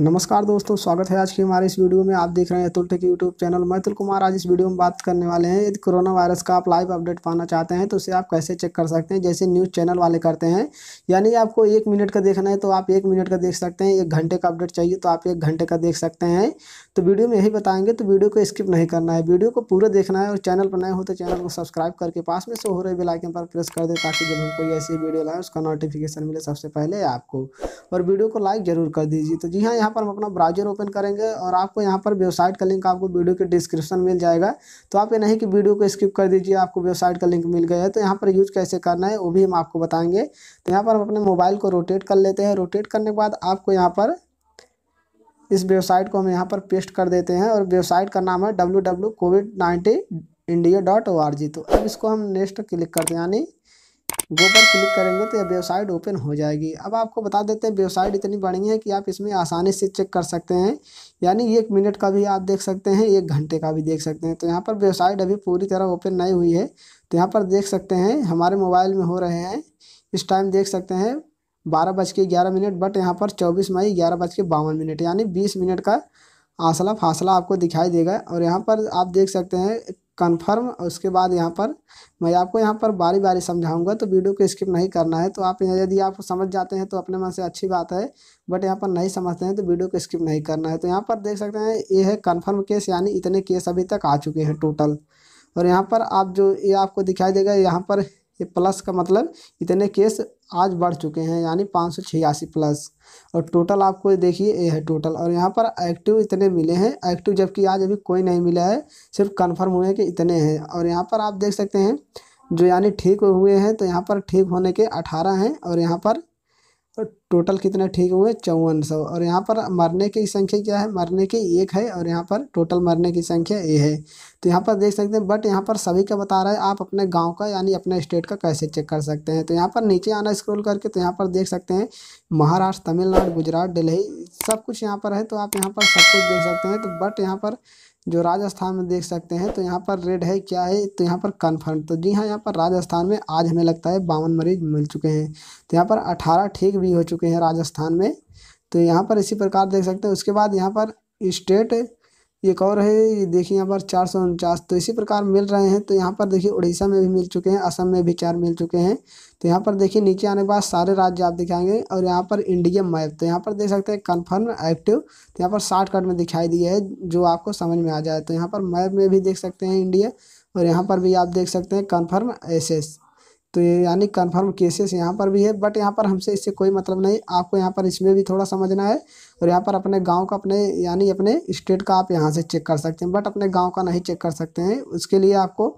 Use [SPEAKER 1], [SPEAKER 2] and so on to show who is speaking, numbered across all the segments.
[SPEAKER 1] नमस्कार दोस्तों स्वागत है आज की हमारे इस वीडियो में आप देख रहे हैं अतुल टेक यूट्यूब चैनल मैं अतुल कुमार आज इस वीडियो में बात करने वाले हैं यदि कोरोना वायरस का आप लाइव अपडेट पाना चाहते हैं तो उसे आप कैसे चेक कर सकते हैं जैसे न्यूज़ चैनल वाले करते हैं यानी आपको एक मिनट का देखना है तो आप एक मिनट का देख सकते हैं एक घंटे का अपडेट चाहिए तो आप एक घंटे का देख सकते हैं तो वीडियो में यही बताएंगे तो वीडियो को स्किप नहीं करना है वीडियो को पूरा देखना है और चैनल पर नए हो तो चैनल को सब्सक्राइब करके पास में से हो रहे बिलाइकन पर प्रेस कर दे ताकि जब हम कोई ऐसी वीडियो लाए उसका नोटिफिकेशन मिले सबसे पहले आपको और वीडियो को लाइक ज़रूर कर दीजिए तो जी हाँ यहाँ पर हम अपना ब्राउजर ओपन करेंगे और आपको यहाँ पर वेबसाइट का लिंक आपको वीडियो के डिस्क्रिप्शन मिल जाएगा तो आप ये नहीं कि वीडियो को स्किप कर दीजिए आपको वेबसाइट का लिंक मिल गया है तो यहाँ पर यूज कैसे करना है वो भी हम आपको बताएंगे तो यहाँ पर हम अपने मोबाइल को रोटेट कर लेते हैं रोटेट करने के बाद आपको यहाँ पर इस वेबसाइट को हम यहाँ पर पेस्ट कर देते हैं और वेबसाइट का नाम है W W COVID nineteen India dot O R G तो अब इसको हम नेक्स्ट क्लिक करते हैं यानी गो पर क्लिक करेंगे तो ये वेबसाइट ओपन हो जाएगी अब आपको बता देते हैं वेबसाइट इतनी बड़ी है कि आप इसमें आसानी से चेक कर सकते हैं यानी एक मिनट का भी आप देख सकते हैं एक घंटे का भी देख सकते हैं तो यहाँ पर वेबसाइट अभी पूरी तरह ओपन नहीं हुई है तो यहाँ पर देख सकते हैं हमारे मोबाइल में हो रहे हैं इस टाइम देख सकते हैं बारह बज के ग्यारह मिनट बट यहाँ पर चौबीस मई ग्यारह बज के बावन मिनट यानी बीस मिनट का आसला फासला आपको दिखाई देगा और यहाँ पर आप देख सकते हैं कन्फर्म उसके बाद यहाँ पर मैं आपको यहाँ पर बारी बारी समझाऊंगा तो वीडियो को स्किप नहीं करना है तो आप यदि आप समझ जाते हैं तो अपने मन से अच्छी बात है बट यहाँ पर नहीं समझते हैं तो वीडियो को स्किप नहीं करना है तो यहाँ पर देख सकते हैं ये है कन्फर्म केस यानी इतने केस अभी तक आ चुके हैं टोटल और यहाँ पर आप जो ये आपको दिखाई देगा यहाँ पर ये प्लस का मतलब इतने केस आज बढ़ चुके हैं यानी पाँच सौ छियासी प्लस और टोटल आपको देखिए ये है टोटल और यहाँ पर एक्टिव इतने मिले हैं एक्टिव जबकि आज अभी कोई नहीं मिला है सिर्फ कन्फर्म हुए कि इतने हैं और यहाँ पर आप देख सकते हैं जो यानी ठीक हुए हैं तो यहाँ पर ठीक होने के अठारह हैं और यहाँ पर तो टोटल कितने ठीक हुए चौवन सौ और यहाँ पर मरने की संख्या क्या है मरने की एक है और यहाँ पर टोटल मरने की संख्या ए है तो यहाँ पर देख सकते हैं बट यहाँ पर सभी का बता रहा है आप अपने गांव का यानी अपने स्टेट का कैसे चेक कर सकते हैं तो यहाँ पर नीचे आना स्क्रॉल करके तो यहाँ पर देख सकते हैं महाराष्ट्र तमिलनाडु गुजरात दिल्ली सब कुछ यहाँ पर है तो आप यहाँ पर सब कुछ देख सकते हैं तो बट यहाँ पर जो राजस्थान में देख सकते हैं तो यहाँ पर रेड है क्या है तो यहाँ पर कन्फर्म तो जी हाँ यहाँ पर राजस्थान में आज हमें लगता है बावन मरीज मिल चुके हैं तो यहाँ पर अठारह ठीक भी हो चुके हैं राजस्थान में तो यहाँ पर इसी प्रकार देख सकते हैं उसके बाद यहाँ पर स्टेट एक और है ये देखिए यहाँ पर चार सौ उनचास तो इसी प्रकार मिल रहे हैं तो यहाँ पर देखिए उड़ीसा में भी मिल चुके हैं असम में भी चार मिल चुके हैं तो यहाँ पर देखिए नीचे आने के बाद सारे राज्य आप दिखाएंगे और यहाँ पर इंडिया मैप तो यहाँ पर देख सकते हैं कन्फर्म एक्टिव तो यहाँ पर शॉर्टकट में दिखाई दिया है जो आपको समझ में आ जाए तो यहाँ पर मैप में भी देख सकते हैं इंडिया और यहाँ पर भी आप देख सकते हैं कन्फर्म एस तो ये यानी कन्फर्म केसेस यहाँ पर भी है बट यहाँ पर हमसे इससे कोई मतलब नहीं आपको यहाँ पर इसमें भी थोड़ा समझना है और यहाँ पर अपने गांव का अपने यानी अपने स्टेट का आप यहाँ से चेक कर सकते हैं बट अपने गांव का नहीं चेक कर सकते हैं उसके लिए आपको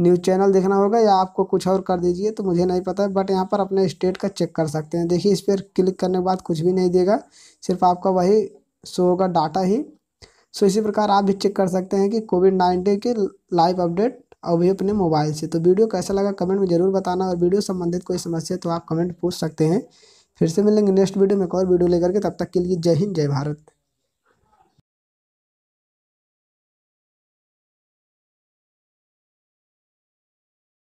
[SPEAKER 1] न्यूज़ चैनल देखना होगा या आपको कुछ और कर दीजिए तो मुझे नहीं पता है बट यहाँ पर अपने स्टेट का चेक कर सकते हैं देखिए इस पर क्लिक करने के बाद कुछ भी नहीं देगा सिर्फ आपका वही शो होगा डाटा ही सो इसी प्रकार आप भी चेक कर सकते हैं कि कोविड नाइन्टीन के लाइव अपडेट और भी अपने मोबाइल से तो वीडियो कैसा लगा कमेंट में ज़रूर बताना और वीडियो संबंधित कोई समस्या तो आप कमेंट पूछ सकते हैं फिर से मिलेंगे नेक्स्ट वीडियो में एक और वीडियो लेकर के तब तक के लिए जय हिंद जय भारत